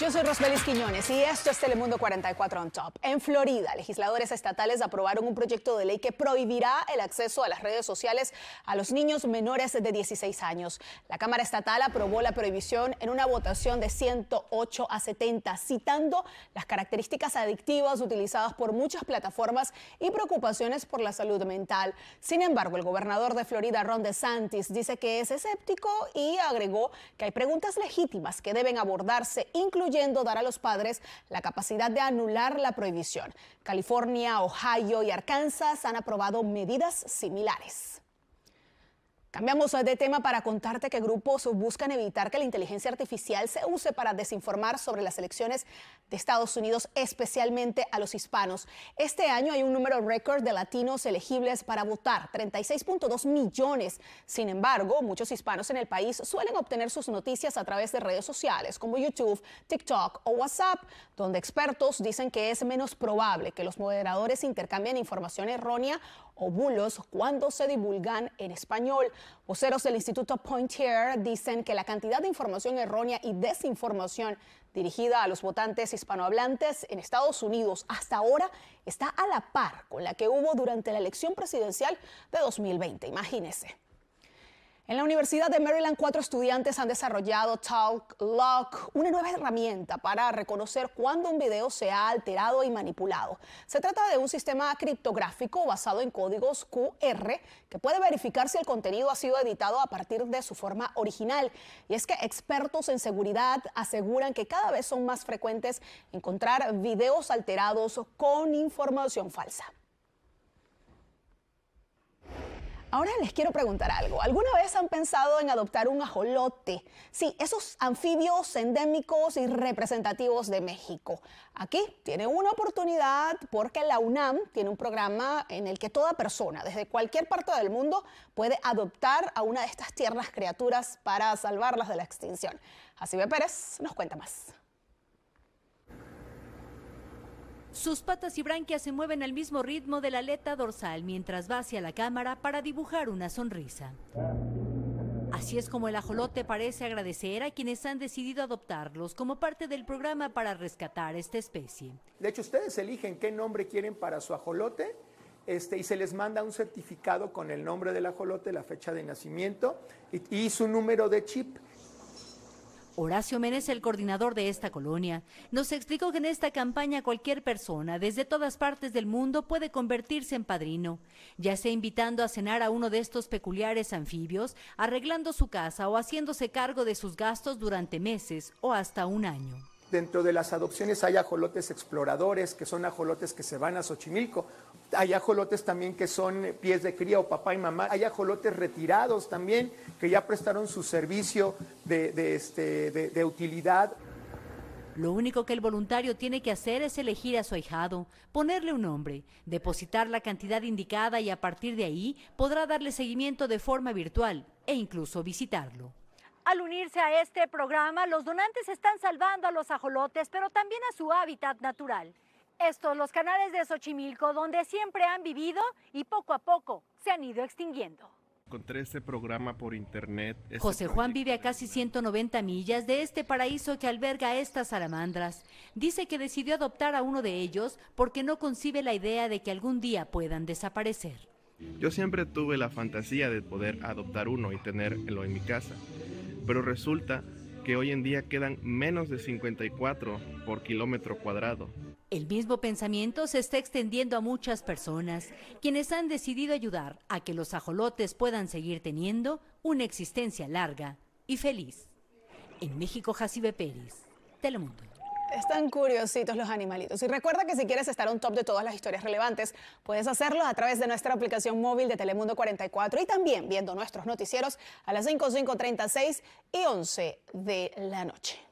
Yo soy Rosbelis Quiñones y esto es Telemundo 44 on Top. En Florida, legisladores estatales aprobaron un proyecto de ley que prohibirá el acceso a las redes sociales a los niños menores de 16 años. La Cámara Estatal aprobó la prohibición en una votación de 108 a 70, citando las características adictivas utilizadas por muchas plataformas y preocupaciones por la salud mental. Sin embargo, el gobernador de Florida, Ron DeSantis, dice que es escéptico y agregó que hay preguntas legítimas que deben abordarse, incluyendo dar a los padres la capacidad de anular la prohibición. California, Ohio y Arkansas han aprobado medidas similares. Cambiamos de tema para contarte que grupos buscan evitar que la inteligencia artificial se use para desinformar sobre las elecciones de Estados Unidos, especialmente a los hispanos. Este año hay un número récord de latinos elegibles para votar, 36.2 millones. Sin embargo, muchos hispanos en el país suelen obtener sus noticias a través de redes sociales como YouTube, TikTok o WhatsApp, donde expertos dicen que es menos probable que los moderadores intercambien información errónea o bulos cuando se divulgan en español. Voceros del Instituto Pointier dicen que la cantidad de información errónea y desinformación dirigida a los votantes hispanohablantes en Estados Unidos hasta ahora está a la par con la que hubo durante la elección presidencial de 2020. Imagínense. En la Universidad de Maryland, cuatro estudiantes han desarrollado TalkLock, una nueva herramienta para reconocer cuando un video se ha alterado y manipulado. Se trata de un sistema criptográfico basado en códigos QR que puede verificar si el contenido ha sido editado a partir de su forma original. Y es que expertos en seguridad aseguran que cada vez son más frecuentes encontrar videos alterados con información falsa. Ahora les quiero preguntar algo. ¿Alguna vez han pensado en adoptar un ajolote? Sí, esos anfibios endémicos y representativos de México. Aquí tiene una oportunidad porque la UNAM tiene un programa en el que toda persona, desde cualquier parte del mundo, puede adoptar a una de estas tiernas criaturas para salvarlas de la extinción. Así Pérez nos cuenta más. Sus patas y branquias se mueven al mismo ritmo de la aleta dorsal mientras va hacia la cámara para dibujar una sonrisa. Así es como el ajolote parece agradecer a quienes han decidido adoptarlos como parte del programa para rescatar esta especie. De hecho, ustedes eligen qué nombre quieren para su ajolote este, y se les manda un certificado con el nombre del ajolote, la fecha de nacimiento y su número de chip. Horacio Menes, el coordinador de esta colonia, nos explicó que en esta campaña cualquier persona desde todas partes del mundo puede convertirse en padrino, ya sea invitando a cenar a uno de estos peculiares anfibios, arreglando su casa o haciéndose cargo de sus gastos durante meses o hasta un año. Dentro de las adopciones hay ajolotes exploradores, que son ajolotes que se van a Xochimilco. Hay ajolotes también que son pies de cría o papá y mamá. Hay ajolotes retirados también, que ya prestaron su servicio de, de este, utilidad. Lo único que el voluntario tiene que hacer es elegir a su ahijado, ponerle un nombre, depositar la cantidad indicada y a partir de ahí podrá darle seguimiento de forma virtual e incluso visitarlo. Al unirse a este programa, los donantes están salvando a los ajolotes, pero también a su hábitat natural. Estos, los canales de Xochimilco, donde siempre han vivido y poco a poco se han ido extinguiendo. Encontré este programa por internet. Este José Juan vive a casi 190 millas de este paraíso que alberga estas salamandras. Dice que decidió adoptar a uno de ellos porque no concibe la idea de que algún día puedan desaparecer. Yo siempre tuve la fantasía de poder adoptar uno y tenerlo en mi casa pero resulta que hoy en día quedan menos de 54 por kilómetro cuadrado. El mismo pensamiento se está extendiendo a muchas personas, quienes han decidido ayudar a que los ajolotes puedan seguir teniendo una existencia larga y feliz. En México, Jacibe Pérez, Telemundo. Están curiositos los animalitos. Y recuerda que si quieres estar un top de todas las historias relevantes, puedes hacerlo a través de nuestra aplicación móvil de Telemundo 44 y también viendo nuestros noticieros a las 5, y 11 de la noche.